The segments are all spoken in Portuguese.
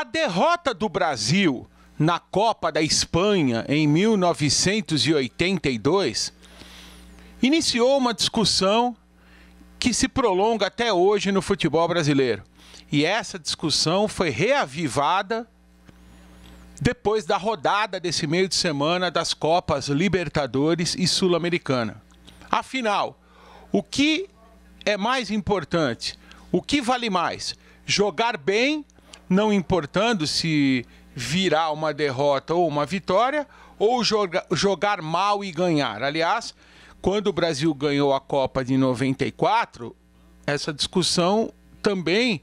A derrota do Brasil na Copa da Espanha em 1982 iniciou uma discussão que se prolonga até hoje no futebol brasileiro. E essa discussão foi reavivada depois da rodada desse meio de semana das Copas Libertadores e Sul-Americana. Afinal, o que é mais importante? O que vale mais? Jogar bem não importando se virá uma derrota ou uma vitória, ou joga, jogar mal e ganhar. Aliás, quando o Brasil ganhou a Copa de 94, essa discussão também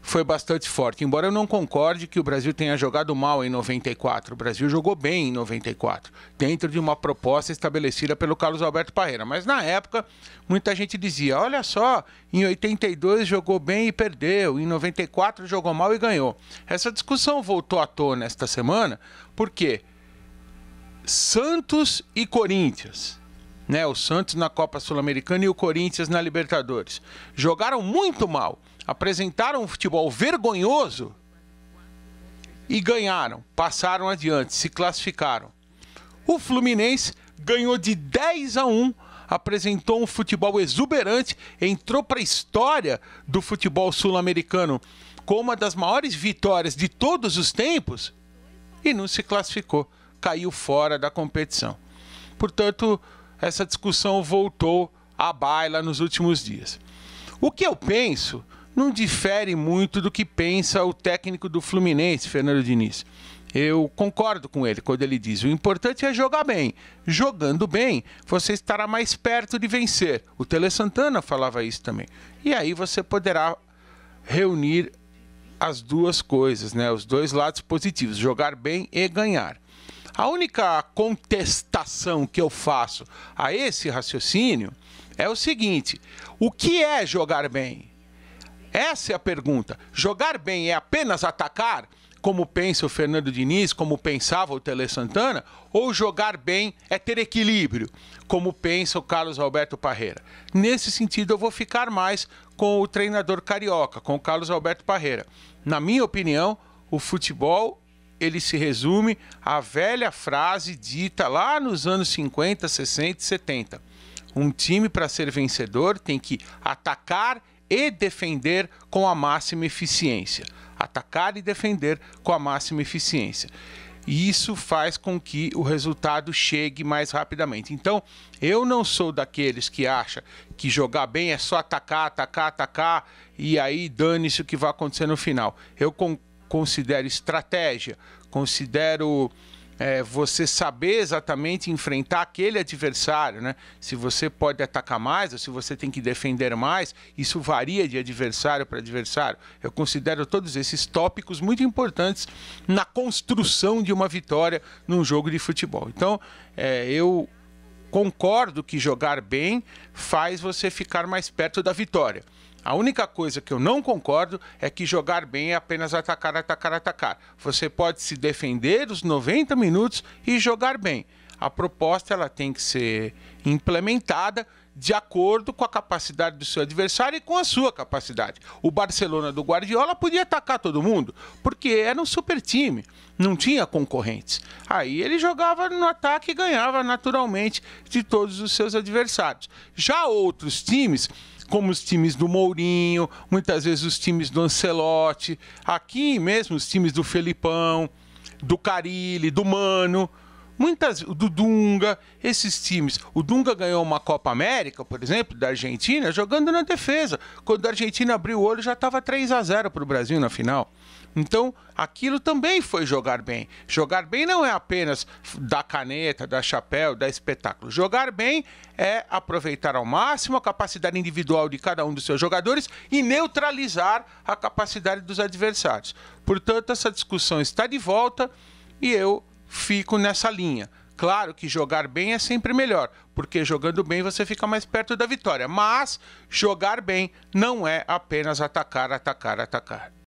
foi bastante forte. Embora eu não concorde que o Brasil tenha jogado mal em 94, o Brasil jogou bem em 94, dentro de uma proposta estabelecida pelo Carlos Alberto Parreira. Mas na época, muita gente dizia: olha só, em 82 jogou bem e perdeu, em 94 jogou mal e ganhou. Essa discussão voltou à tona esta semana, porque Santos e Corinthians né? O Santos na Copa Sul-Americana e o Corinthians na Libertadores. Jogaram muito mal, apresentaram um futebol vergonhoso e ganharam, passaram adiante, se classificaram. O Fluminense ganhou de 10 a 1, apresentou um futebol exuberante, entrou para a história do futebol sul-americano com uma das maiores vitórias de todos os tempos e não se classificou, caiu fora da competição. Portanto, essa discussão voltou à baila nos últimos dias. O que eu penso não difere muito do que pensa o técnico do Fluminense, Fernando Diniz. Eu concordo com ele quando ele diz: o importante é jogar bem. Jogando bem, você estará mais perto de vencer. O Tele Santana falava isso também. E aí você poderá reunir as duas coisas, né? Os dois lados positivos: jogar bem e ganhar. A única contestação que eu faço a esse raciocínio é o seguinte: o que é jogar bem? Essa é a pergunta. Jogar bem é apenas atacar, como pensa o Fernando Diniz, como pensava o Tele Santana, ou jogar bem é ter equilíbrio, como pensa o Carlos Alberto Parreira? Nesse sentido, eu vou ficar mais com o treinador carioca, com o Carlos Alberto Parreira. Na minha opinião, o futebol ele se resume à velha frase dita lá nos anos 50, 60 e 70. Um time para ser vencedor tem que atacar e defender com a máxima eficiência. Atacar e defender com a máxima eficiência. E isso faz com que o resultado chegue mais rapidamente. Então, eu não sou daqueles que acha que jogar bem é só atacar, atacar, atacar e aí dane-se o que vai acontecer no final. Eu considero estratégia, considero é, você saber exatamente enfrentar aquele adversário, né? Se você pode atacar mais ou se você tem que defender mais, isso varia de adversário para adversário. Eu considero todos esses tópicos muito importantes na construção de uma vitória num jogo de futebol. Então, é, eu Concordo que jogar bem faz você ficar mais perto da vitória. A única coisa que eu não concordo é que jogar bem é apenas atacar, atacar, atacar. Você pode se defender os 90 minutos e jogar bem. A proposta ela tem que ser implementada de acordo com a capacidade do seu adversário e com a sua capacidade. O Barcelona do Guardiola podia atacar todo mundo, porque era um super time, não tinha concorrentes. Aí ele jogava no ataque e ganhava naturalmente de todos os seus adversários. Já outros times como os times do Mourinho, muitas vezes os times do Ancelotti, aqui mesmo os times do Felipão, do Carilli, do Mano, Muitas, o do Dunga, esses times. O Dunga ganhou uma Copa América, por exemplo, da Argentina, jogando na defesa. Quando a Argentina abriu o olho, já estava 3 a 0 para o Brasil na final. Então, aquilo também foi jogar bem. Jogar bem não é apenas dar caneta, dar chapéu, dar espetáculo. Jogar bem é aproveitar ao máximo a capacidade individual de cada um dos seus jogadores e neutralizar a capacidade dos adversários. Portanto, essa discussão está de volta e eu fico nessa linha. Claro que jogar bem é sempre melhor, porque jogando bem você fica mais perto da vitória. Mas jogar bem não é apenas atacar, atacar, atacar.